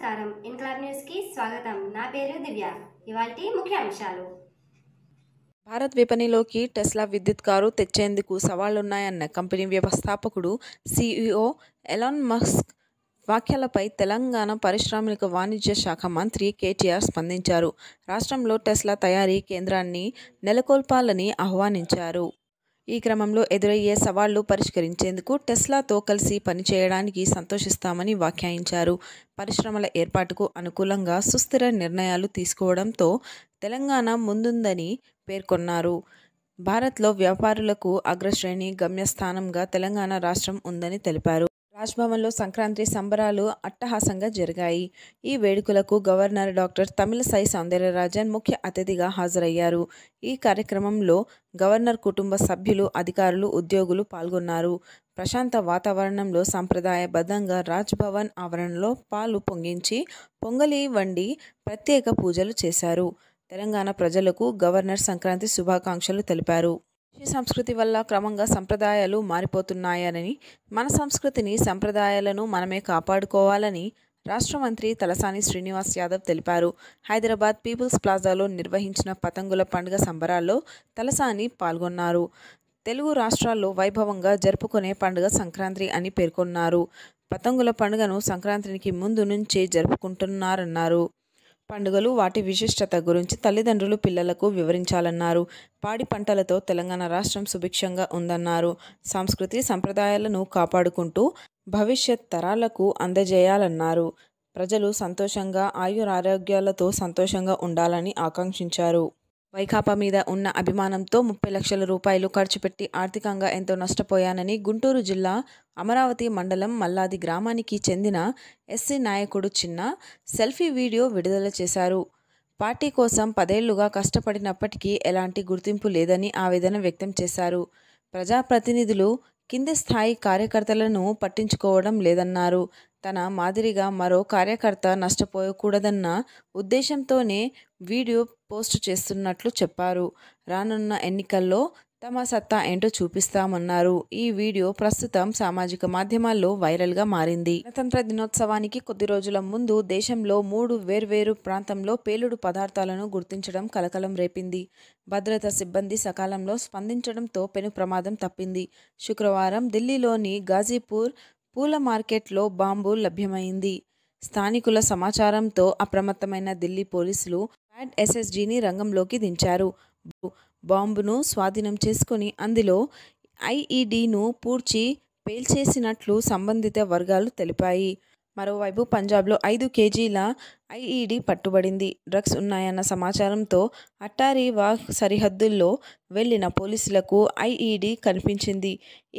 నమస్కారం ఇన్క్లాబ్ కి స్వాగతం నా పేరు దివ్య ఇవాల్టి అంశాలు భారత్ విపణిలోకి టెస్లా విద్యుత్ కారు తెచ్చేందుకు సవాళ్లున్నాయన్న కంపెనీ వ్యవస్థాపకుడు సిఇఓ ఎలాన్ మస్క్ వ్యాఖ్యలపై తెలంగాణ పారిశ్రామిక వాణిజ్య శాఖ మంత్రి కేటీఆర్ స్పందించారు రాష్ట్రంలో టెస్లా తయారీ కేంద్రాన్ని నెలకొల్పాలని ఆహ్వానించారు ఈ క్రమంలో ఎదురయ్యే సవాళ్లు పరిష్కరించేందుకు టెస్లాతో కలిసి పనిచేయడానికి సంతోషిస్తామని వ్యాఖ్యానించారు పరిశ్రమల ఏర్పాటుకు అనుకూలంగా సుస్థిర నిర్ణయాలు తీసుకోవడంతో తెలంగాణ ముందుందని పేర్కొన్నారు భారత్లో వ్యాపారులకు అగ్రశ్రేణి గమ్యస్థానంగా తెలంగాణ రాష్ట్రం ఉందని తెలిపారు రాజ్భవన్లో సంక్రాంతి సంబరాలు అట్టహాసంగా జరిగాయి ఈ వేడుకలకు గవర్నర్ డాక్టర్ తమిళసై సౌందర్యరాజన్ ముఖ్య అతిథిగా హాజరయ్యారు ఈ కార్యక్రమంలో గవర్నర్ కుటుంబ సభ్యులు అధికారులు ఉద్యోగులు పాల్గొన్నారు ప్రశాంత వాతావరణంలో సంప్రదాయబద్ధంగా రాజ్భవన్ ఆవరణలో పాలు పొంగించి పొంగలి వండి ప్రత్యేక పూజలు చేశారు తెలంగాణ ప్రజలకు గవర్నర్ సంక్రాంతి శుభాకాంక్షలు తెలిపారు సంస్కృతి వల్ల క్రమంగా సంప్రదాయాలు మారిపోతున్నాయని మన సంస్కృతిని సంప్రదాయాలను మనమే కాపాడుకోవాలని రాష్ట్ర మంత్రి తలసాని శ్రీనివాస్ యాదవ్ తెలిపారు హైదరాబాద్ పీపుల్స్ ప్లాజాలో నిర్వహించిన పతంగుల పండుగ సంబరాల్లో తలసాని పాల్గొన్నారు తెలుగు రాష్ట్రాల్లో వైభవంగా జరుపుకునే పండుగ సంక్రాంతి అని పేర్కొన్నారు పతంగుల పండుగను సంక్రాంతికి ముందు నుంచే జరుపుకుంటున్నారన్నారు పండుగలు వాటి విశిష్టత గురించి తల్లిదండ్రులు పిల్లలకు వివరించాలన్నారు పాడి పంటలతో తెలంగాణ రాష్ట్రం సుభిక్షంగా ఉందన్నారు సంస్కృతి సంప్రదాయాలను కాపాడుకుంటూ భవిష్యత్ తరాలకు అందజేయాలన్నారు ప్రజలు సంతోషంగా ఆయురారోగ్యాలతో సంతోషంగా ఉండాలని ఆకాంక్షించారు వైకాపా మీద ఉన్న అభిమానంతో ముప్పై లక్షల రూపాయలు ఖర్చు పెట్టి ఆర్థికంగా ఎంతో నష్టపోయానని గుంటూరు జిల్లా అమరావతి మండలం మల్లాది గ్రామానికి చెందిన ఎస్సీ నాయకుడు చిన్న సెల్ఫీ వీడియో విడుదల చేశారు పార్టీ కోసం పదేళ్లుగా కష్టపడినప్పటికీ ఎలాంటి గుర్తింపు లేదని ఆవేదన వ్యక్తం చేశారు ప్రజాప్రతినిధులు కింది స్థాయి కార్యకర్తలను పట్టించుకోవడం లేదన్నారు తన మాదిరిగా మరో కార్యకర్త నష్టపోయకూడదన్న ఉద్దేశంతోనే వీడియో పోస్ట్ చేస్తున్నట్లు చెప్పారు రానున్న ఎన్నికల్లో తమ సత్తా ఏంటో చూపిస్తామన్నారు ఈ వీడియో ప్రస్తుతం సామాజిక మాధ్యమాల్లో వైరల్గా మారింది గణతంత్ర దినోత్సవానికి కొద్ది రోజుల ముందు దేశంలో మూడు వేర్వేరు ప్రాంతంలో పేలుడు పదార్థాలను గుర్తించడం కలకలం రేపింది భద్రతా సిబ్బంది సకాలంలో స్పందించడంతో పెను ప్రమాదం తప్పింది శుక్రవారం ఢిల్లీలోని గాజీపూర్ పూల మార్కెట్లో బాంబు లభ్యమైంది స్థానికుల సమాచారంతో అప్రమత్తమైన ఢిల్లీ పోలీసులు యాడ్ ఎస్ఎస్జీని రంగంలోకి దించారు బాంబును స్వాధీనం చేసుకుని అందులో ఐఈడీను పూడ్చి పేల్చేసినట్లు సంబంధిత వర్గాలు తెలిపాయి మరోవైపు పంజాబ్లో ఐదు కేజీల ఐఈడి పట్టుబడింది డ్రగ్స్ ఉన్నాయన్న సమాచారంతో అట్టారి వాహ్ సరిహద్దుల్లో వెళ్లిన పోలీసులకు ఐఈడి కనిపించింది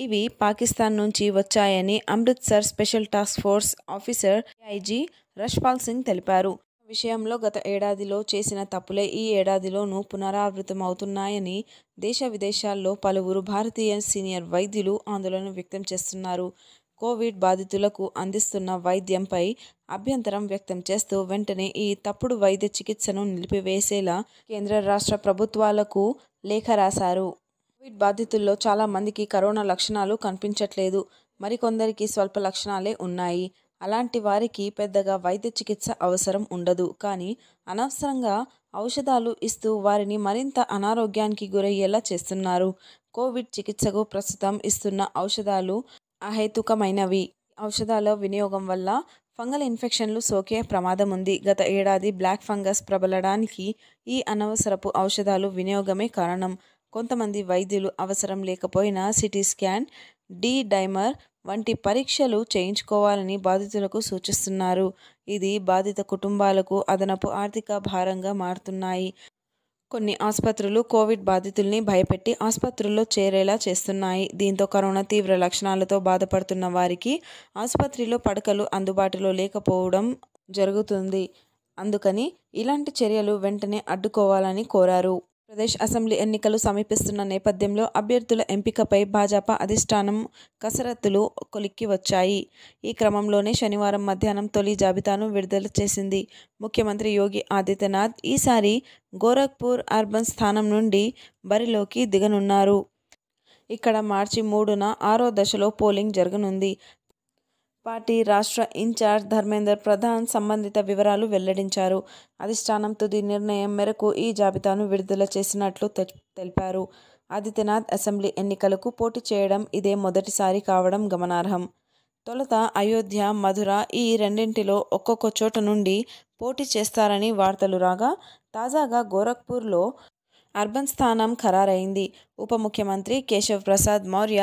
ఇవి పాకిస్తాన్ నుంచి వచ్చాయని Amritsar special task force officer IG Rashpal Singh తెలిపారు విషయంలో గత ఏడాదిలో చేసిన తప్పులే ఈ ఏడాదిలోనూ పునరావృతమవుతున్నాయని దేశ విదేశాల్లో పలువురు భారతీయ సీనియర్ వైద్యులు ఆందోళన వ్యక్తం చేస్తున్నారు కోవిడ్ బాధితులకు అందిస్తున్న వైద్యంపై అభ్యంతరం వ్యక్తం చేస్తూ వెంటనే ఈ తప్పుడు వైద్య చికిత్సను నిలిపివేసేలా కేంద్ర రాష్ట్ర ప్రభుత్వాలకు లేఖ రాశారు కోవిడ్ బాధితుల్లో చాలామందికి కరోనా లక్షణాలు కనిపించట్లేదు మరికొందరికి స్వల్ప లక్షణాలే ఉన్నాయి అలాంటి వారికి పెద్దగా వైద్య చికిత్స అవసరం ఉండదు కానీ అనవసరంగా ఔషధాలు ఇస్తూ వారిని మరింత అనారోగ్యానికి గురయ్యేలా చేస్తున్నారు కోవిడ్ చికిత్సకు ప్రస్తుతం ఇస్తున్న ఔషధాలు అహేతుకమైనవి ఔషధాల వినియోగం వల్ల ఫంగల్ ఇన్ఫెక్షన్లు సోకే ప్రమాదం ఉంది గత ఏడాది బ్లాక్ ఫంగస్ ప్రబలడానికి ఈ అనవసరపు ఔషధాలు వినియోగమే కారణం కొంతమంది వైద్యులు అవసరం లేకపోయినా సిటీ స్కాన్ డి డైమర్ వంటి పరీక్షలు చేయించుకోవాలని బాధితులకు సూచిస్తున్నారు ఇది బాధిత కుటుంబాలకు అదనపు ఆర్థిక భారంగా మారుతున్నాయి కొన్ని ఆసుపత్రులు కోవిడ్ బాధితుల్ని భయపెట్టి ఆసుపత్రుల్లో చేరేలా చేస్తున్నాయి దీంతో కరోనా తీవ్ర లక్షణాలతో బాధపడుతున్న వారికి ఆసుపత్రిలో పడకలు అందుబాటులో లేకపోవడం జరుగుతుంది అందుకని ఇలాంటి చర్యలు వెంటనే అడ్డుకోవాలని కోరారు ప్రదేశ్ అసెంబ్లీ ఎన్నికలు సమీపిస్తున్న నేపథ్యంలో అభ్యర్థుల ఎంపికపై భాజపా అధిష్టానం కసరత్తులు కొలిక్కి వచ్చాయి ఈ క్రమంలోనే శనివారం మధ్యాహ్నం తొలి జాబితాను విడుదల చేసింది ముఖ్యమంత్రి యోగి ఆదిత్యనాథ్ ఈసారి గోరఖ్పూర్ అర్బన్ స్థానం నుండి బరిలోకి దిగనున్నారు ఇక్కడ మార్చి మూడున ఆరో దశలో పోలింగ్ జరగనుంది పార్టీ రాష్ట్ర ఇన్ఛార్జ్ ధర్మేందర్ ప్రధాన్ సంబంధిత వివరాలు వెల్లడించారు అధిష్టానం తుది నిర్ణయం మేరకు ఈ జాబితాను విడుదల చేసినట్లు తెలిపారు ఆదిత్యనాథ్ అసెంబ్లీ ఎన్నికలకు పోటీ చేయడం ఇదే మొదటిసారి కావడం గమనార్హం తొలుత అయోధ్య మధుర ఈ రెండింటిలో ఒక్కొక్క చోట నుండి పోటీ చేస్తారని వార్తలు రాగా తాజాగా గోరఖ్పూర్లో అర్బన్ స్థానం ఖరారైంది ఉప ముఖ్యమంత్రి కేశవ్ ప్రసాద్ మౌర్య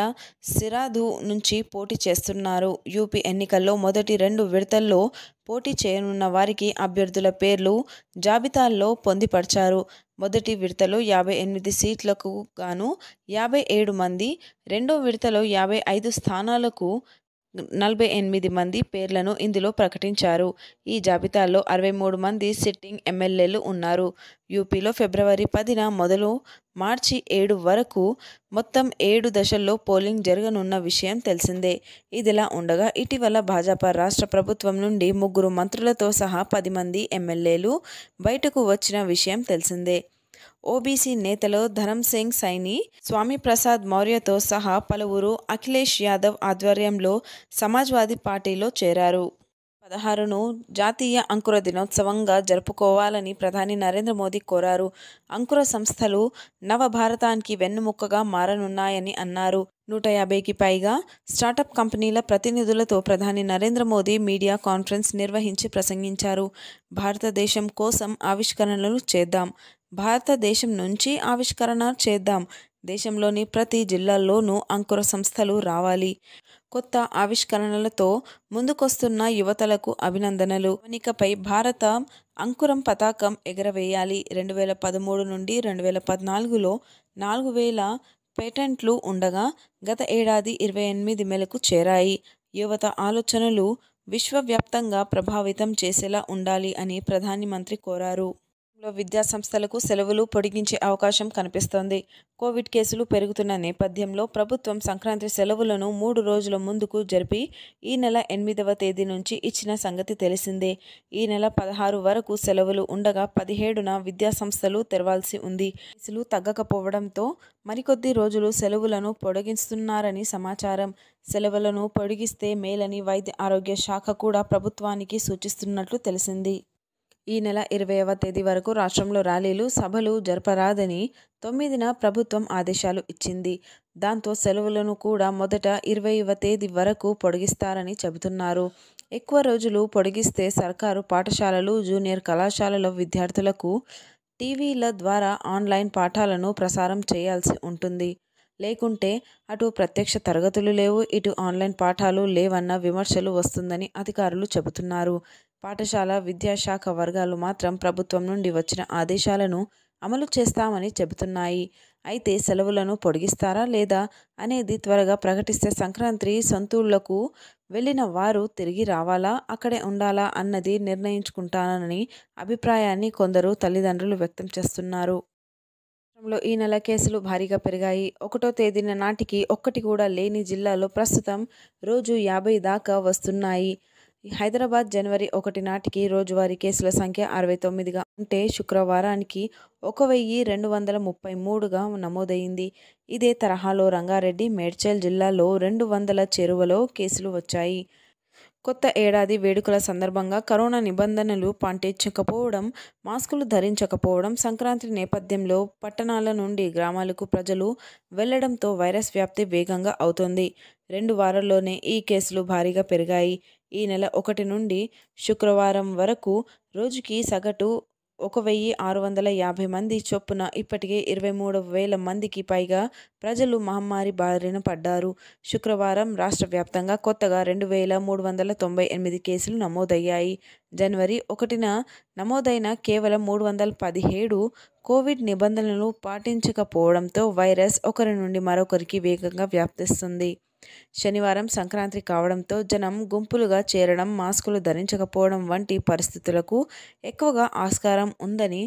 సిరాధు నుంచి పోటీ చేస్తున్నారు యూపీ ఎన్నికల్లో మొదటి రెండు విడతల్లో పోటీ చేయనున్న వారికి అభ్యర్థుల పేర్లు జాబితాల్లో పొందిపరిచారు మొదటి విడతలో యాభై ఎనిమిది సీట్లకు గాను యాభై ఏడు మంది రెండో విడతలో యాభై ఐదు స్థానాలకు నలభై ఎనిమిది మంది పేర్లను ఇందులో ప్రకటించారు ఈ జాబితాలో అరవై మూడు మంది సిట్టింగ్ ఎమ్మెల్యేలు ఉన్నారు యూపీలో ఫిబ్రవరి పదిన మొదలు మార్చి ఏడు వరకు మొత్తం ఏడు దశల్లో పోలింగ్ జరగనున్న విషయం తెలిసిందే ఇదిలా ఉండగా ఇటీవల భాజపా రాష్ట్ర ప్రభుత్వం నుండి ముగ్గురు మంత్రులతో సహా పది మంది ఎమ్మెల్యేలు బయటకు వచ్చిన విషయం తెలిసిందే ఓబీసీ నేతలు ధరమ్ సింగ్ సైని స్వామి ప్రసాద్ మౌర్యతో సహా పలువురు అఖిలేష్ యాదవ్ ఆధ్వర్యంలో సమాజ్వాదీ పార్టీలో చేరారు పదహారును జాతీయ అంకుర దినోత్సవంగా జరుపుకోవాలని ప్రధాని నరేంద్ర మోదీ కోరారు అంకుర సంస్థలు నవభారతానికి వెన్నుముక్కగా మారనున్నాయని అన్నారు నూట యాభైకి పైగా స్టార్టప్ కంపెనీల ప్రతినిధులతో ప్రధాని నరేంద్ర మోదీ మీడియా కాన్ఫరెన్స్ నిర్వహించి ప్రసంగించారు భారతదేశం కోసం ఆవిష్కరణలు చేద్దాం భారతదేశం నుంచి ఆవిష్కరణ చేద్దాం దేశంలోని ప్రతి జిల్లాల్లోనూ అంకుర సంస్థలు రావాలి కొత్త ఆవిష్కరణలతో ముందుకొస్తున్న యువతలకు అభినందనలు వనికపై భారత అంకురం పతాకం ఎగరవేయాలి రెండు వేల పదమూడు నుండి రెండు వేల పద్నాలుగులో నాలుగు వేల పేటెంట్లు ఉండగా గత ఏడాది ఇరవై ఎనిమిది మేలకు చేరాయి యువత ఆలోచనలు విశ్వవ్యాప్తంగా ప్రభావితం చేసేలా ఉండాలి అని ప్రధాని మంత్రి కోరారు విద్యా విద్యాసంస్థలకు సెలవులు పొడిగించే అవకాశం కనిపిస్తోంది కోవిడ్ కేసులు పెరుగుతున్న నేపథ్యంలో ప్రభుత్వం సంక్రాంతి సెలవులను మూడు రోజుల ముందుకు జరిపి ఈ నెల ఎనిమిదవ తేదీ నుంచి ఇచ్చిన సంగతి తెలిసిందే ఈ నెల పదహారు వరకు సెలవులు ఉండగా పదిహేడున విద్యాసంస్థలు తెరవాల్సి ఉంది కేసులు తగ్గకపోవడంతో మరికొద్ది రోజులు సెలవులను పొడిగిస్తున్నారని సమాచారం సెలవులను పొడిగిస్తే మేలని వైద్య ఆరోగ్య శాఖ కూడా ప్రభుత్వానికి సూచిస్తున్నట్లు తెలిసింది ఈ నెల ఇరవైవ తేదీ వరకు రాష్ట్రంలో ర్యాలీలు సభలు జరపరాదని తొమ్మిదిన ప్రభుత్వం ఆదేశాలు ఇచ్చింది దాంతో సెలవులను కూడా మొదట ఇరవైవ తేదీ వరకు పొడిగిస్తారని చెబుతున్నారు ఎక్కువ రోజులు పొడిగిస్తే సర్కారు పాఠశాలలు జూనియర్ కళాశాలలో విద్యార్థులకు టీవీల ద్వారా ఆన్లైన్ పాఠాలను ప్రసారం చేయాల్సి ఉంటుంది లేకుంటే అటు ప్రత్యక్ష తరగతులు లేవు ఇటు ఆన్లైన్ పాఠాలు లేవన్న విమర్శలు వస్తుందని అధికారులు చెబుతున్నారు పాఠశాల విద్యాశాఖ వర్గాలు మాత్రం ప్రభుత్వం నుండి వచ్చిన ఆదేశాలను అమలు చేస్తామని చెబుతున్నాయి అయితే సెలవులను పొడిగిస్తారా లేదా అనేది త్వరగా ప్రకటిస్తే సంక్రాంతి సొంతూళ్లకు వెళ్ళిన వారు తిరిగి రావాలా అక్కడే ఉండాలా అన్నది నిర్ణయించుకుంటానని అభిప్రాయాన్ని కొందరు తల్లిదండ్రులు వ్యక్తం చేస్తున్నారు రాష్ట్రంలో ఈ నెల కేసులు భారీగా పెరిగాయి ఒకటో తేదీన నాటికి ఒక్కటి కూడా లేని జిల్లాలో ప్రస్తుతం రోజు యాభై దాకా వస్తున్నాయి హైదరాబాద్ జనవరి ఒకటి నాటికి రోజువారీ కేసుల సంఖ్య అరవై తొమ్మిదిగా ఉంటే శుక్రవారానికి ఒక వెయ్యి రెండు వందల ముప్పై మూడుగా నమోదైంది ఇదే తరహాలో రంగారెడ్డి మేడ్చల్ జిల్లాలో రెండు వందల చెరువలో కేసులు వచ్చాయి కొత్త ఏడాది వేడుకల సందర్భంగా కరోనా నిబంధనలు పాటించకపోవడం మాస్కులు ధరించకపోవడం సంక్రాంతి నేపథ్యంలో పట్టణాల నుండి గ్రామాలకు ప్రజలు వెళ్లడంతో వైరస్ వ్యాప్తి వేగంగా అవుతోంది రెండు వారాల్లోనే ఈ కేసులు భారీగా పెరిగాయి ఈ నెల ఒకటి నుండి శుక్రవారం వరకు రోజుకి సగటు ఒక వెయ్యి ఆరు వందల యాభై మంది చొప్పున ఇప్పటికే ఇరవై మూడు వేల మందికి పైగా ప్రజలు మహమ్మారి బారిన పడ్డారు శుక్రవారం రాష్ట్ర వ్యాప్తంగా కొత్తగా రెండు వేల మూడు వందల తొంభై ఎనిమిది కేసులు నమోదయ్యాయి జనవరి ఒకటిన నమోదైన కేవలం మూడు వందల పదిహేడు కోవిడ్ నిబంధనలు పాటించకపోవడంతో వైరస్ ఒకరి నుండి మరొకరికి వేగంగా వ్యాప్తిస్తుంది శనివారం సంక్రాంతి కావడంతో జనం గుంపులుగా చేరడం మాస్కులు ధరించకపోవడం వంటి పరిస్థితులకు ఎక్కువగా ఆస్కారం ఉందని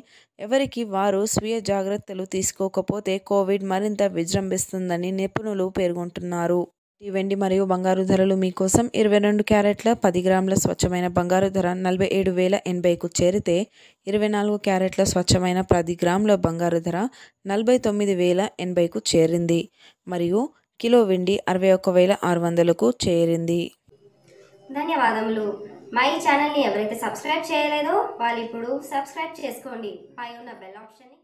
ఎవరికి వారు స్వీయ జాగ్రత్తలు తీసుకోకపోతే కోవిడ్ మరింత విజృంభిస్తుందని నిపుణులు పేర్కొంటున్నారు వెండి మరియు బంగారు ధరలు మీకోసం ఇరవై రెండు క్యారెట్ల పది గ్రాముల స్వచ్ఛమైన బంగారు ధర నలభై ఏడు వేల ఎనభైకు చేరితే ఇరవై నాలుగు క్యారెట్ల స్వచ్ఛమైన పది గ్రాముల బంగారు ధర నలభై తొమ్మిది వేల ఎనభైకు చేరింది మరియు కిలో వెండి అరవై ఒక్క వేల ఆరు వందలకు చేరింది ధన్యవాదములు మా ఈ ఛానల్ని ఎవరైతే సబ్స్క్రైబ్ చేయలేదో వాళ్ళు ఇప్పుడు సబ్స్క్రైబ్ చేసుకోండి పై ఉన్న బెల్ ఆప్షన్ని